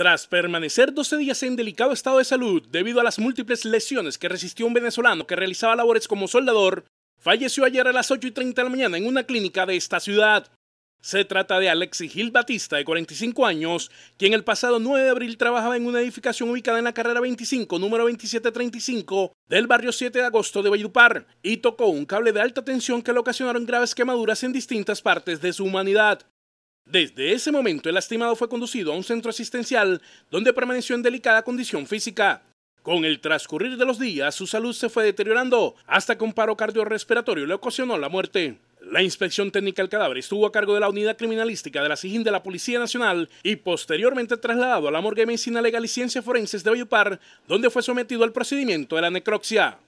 Tras permanecer 12 días en delicado estado de salud debido a las múltiples lesiones que resistió un venezolano que realizaba labores como soldador, falleció ayer a las 8 y 30 de la mañana en una clínica de esta ciudad. Se trata de Alexis Gil Batista, de 45 años, quien el pasado 9 de abril trabajaba en una edificación ubicada en la carrera 25, número 2735, del barrio 7 de agosto de Valledupar, y tocó un cable de alta tensión que le ocasionaron graves quemaduras en distintas partes de su humanidad. Desde ese momento el lastimado fue conducido a un centro asistencial donde permaneció en delicada condición física. Con el transcurrir de los días, su salud se fue deteriorando hasta que un paro cardiorrespiratorio le ocasionó la muerte. La inspección técnica del cadáver estuvo a cargo de la unidad criminalística de la SIGIN de la Policía Nacional y posteriormente trasladado a la morgue de medicina legal y ciencias forenses de Bayupar, donde fue sometido al procedimiento de la necropsia.